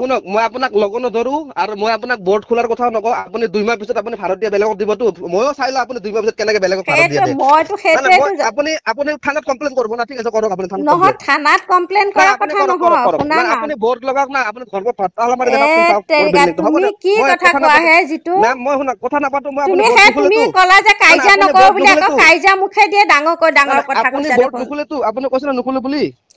শুনক মই আপোনাক লগ নধৰো আৰু মই আপোনাক বৰ্ড খোলাৰ কথাও নকও আপুনি দুই মাহ পিছত আপুনি ভাৰতীয় বেলেগক দিবতো ময়ো চাই লওঁ আপুনি দুই মাহ পিছত কেনেকে বেলেগক আপুনি আপুনি থানাত কমপ্লেইন কৰিব না ঠিক আছে কৰক আপুনি থানাত থানাত কমপ্লেইন কৰা কথা নহয় আপুনি বৰ্ড লগাওক না আপুনি ঘৰ পৰা ফাটাল মাৰি দিব কি কথা কোৱা হে যিটো না মই শুনক কথা নাপাতো মই আপুনি তুমি কলা যে কাইজা নকও বুলি আকো কাইজা মুখে দিয়ে ডাঙৰ কৈ ডাঙৰ কথা কৈছে আপুনি বৰ্ড নুখুলেতো আপুনি কৈছে নুখুলে বুলি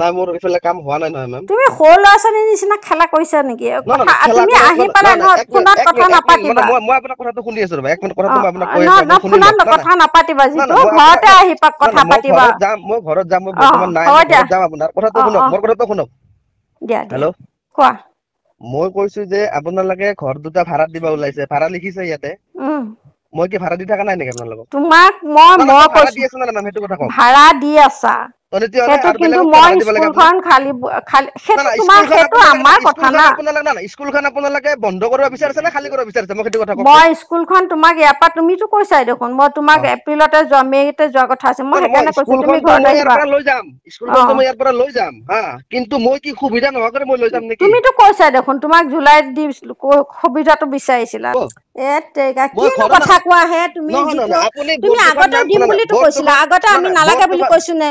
নাই মোৰ এইফালে কাম হোৱা নাই নহয় মেম তুমি সৰু ল'ৰা ছোৱালীৰ খেলা কৰিছা নেকি তুমি আহি পেলাই ফোনত কথা নাপাতিবা মই আপোনাক কথাটো শুনি আছো ৰবা এক মিনিট কথাটো মই আপোনাক কৈ আছো ফোনত কথা নাপাতিবা যিটো ঘৰতে আহি পাক কথা পাতিবা যাম মই ঘৰত যাম মই বৰ্তমান নাই যাম আপোনাৰ কথাটো শুনক মোৰ কথাটো শুনক দিয়া হেল্ল' কোৱা মই কৈছো যে আপোনালোকে ঘৰ দুটা ভাড়া দিবা ওলাইছে ভাড়া লিখিছে ইয়াতে মই কি ভাড়া দি থাকা নাই নেকি আপোনালোকক তোমাক মই মই কৈছো ভাড়া দি আছা মই স্কুলখন তোমাক ইয়াৰ পৰা তুমিতো কৈছাই দেখোন মই তোমাক এপ্ৰিলতে যোৱা মেতে যোৱা কথা আছে মই সেইকাৰণে কৈছো তুমি কিন্তু মই কি সুবিধা নোহোৱাকৈ মই লৈ যাম নেকি তুমিতো কৈছাই দেখোন তোমাক জুলাইত দি সুবিধাটো বিচাৰিছিলা আগতে দিম বুলিতো কৈছিলা আগতে আমি নালাগে বুলি কৈছো নে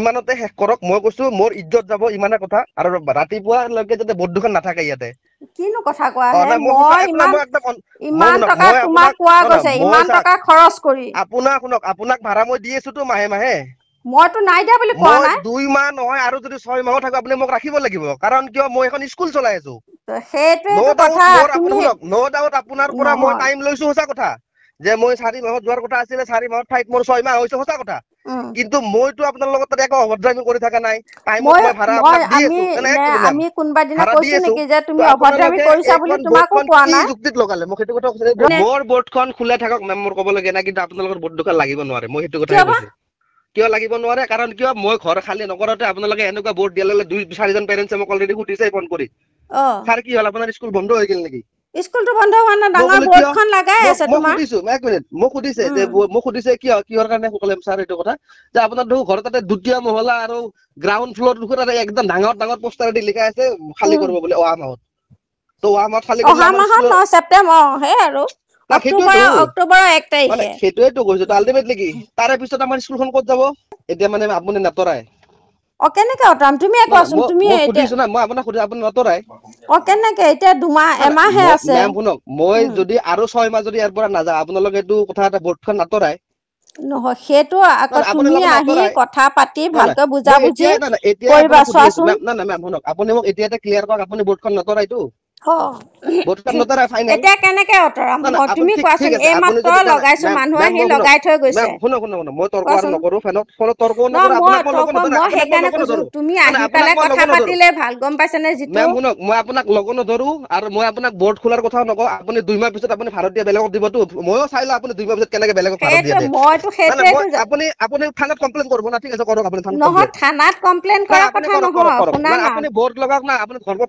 ইমানতে শেষ কৰক মই কৈছো মোৰ ইজ্জত যাব ইমানে কথা আৰু ৰাতিপুৱালৈকে যাতে বৰ্ডুখন নাথাকে ইয়াতে কিনো কথা কোৱা ইমান টকা তোমাক কোৱা গৈছে ইমান টকা খৰচ কৰি আপোনাক শুনক আপোনাক ভাড়া মই দি আছো মাহে মাহে মইতো নাই দিয়া বুলি কোৱা নাই দুই মাহ নহয় আৰু যদি ছয় মাহত থাকো আপুনি মোক ৰাখিব লাগিব কাৰণ কিয় মই এখন স্কুল চলাই আছো সেইটোৱে কথা নো ডাউট আপোনাৰ পৰা মই টাইম লৈছো সঁচা কথা যে মই চাৰি মাহত যোৱাৰ কথা আছিলে চাৰি মাহত ঠাইত মোৰ ছয় মাহ হৈছে সঁচা কথা কিন্তু মইতো আপোনাৰ লগত একো অভাৰড্ৰাইভিং কৰি থকা নাই কিন্তু বৰ্ড লাগিব নোৱাৰে মই কথা কিয় লাগিব নোৱাৰে কাৰণ কিয় মই ঘৰ খালী নকৰোতে আপোনালোকে এনেকুৱা বৰ্ড দিয়ালে দুই চাৰিজন পেৰেণ্টছে মোক অলৰেডি সুধিছে ফোন কৰি ছাৰ কি হল আপোনাৰ স্কুল বন্ধ হৈ গল নেকি স্কুলটো বন্ধ হোৱা নাই ডাঙৰ বোৰ্ড লাগাই আছে তোমাৰ এক মিনিট মোক সুধিছে যে মোক সুধিছে কিয় কিহৰ কাৰণে ক'লে ছাৰ এইটো কথা যে আপোনাৰ দেখো ঘৰত তাতে মহলা আৰু গ্ৰাউণ্ড ফ্লৰ দুখন একদম ডাঙৰ ডাঙৰ পোষ্টাৰ দি লিখাই আছে খালী কৰিব বুলি অহা মাহত তো অহা মাহত খালী অহা মাহত ন ছেপ্টেম্বৰ অঁ সেই আৰু সেইটোৱেতো কৈছো আল্টিমেটলি কি তাৰে পিছত আমাৰ স্কুলখন কত যাব এতিয়া মানে আপুনি নাতৰায় কেনেকে অতাম তুমি কোৱাচোন তুমি কেনেকে এতিয়া দুমাহ এমাহে আছে মই যদি আৰু ছয় মাহ যদি ইয়াৰ পৰা নাযাওঁ আপোনালোকে এইটো কথা এটা বৰ্ড খন নাতৰাই নহয় সেইটো আকৌ তুমি আহি কথা পাতি ভালকৈ বুজা বুজি কৰিবা চোৱাচোন না না মেম শুনক আপুনি মোক এতিয়া এটা ক্লিয়াৰ কৰক আপুনি বৰ্ড খন নাতৰাইতো মই আপোনাক লগ নধৰো আৰু মই আপোনাক বৰ্ড খোলাৰ কথাও নকওঁ আপুনি দুইমাহ পিছত আপুনি ভাৰতীয় বেলেগক দিবতো ময়ো চাই লওঁ আপুনি দুইমাহ পিছত কেনেকে বেলেগক আপুনি থানাত কমপ্লেইন কৰিব না ঠিক আছে কৰক আপুনি থানাত কমপ্লেইন কৰা কথা নহয় আপুনি বৰ্ড লগাওক না আপুনি ঘৰ ঘৰ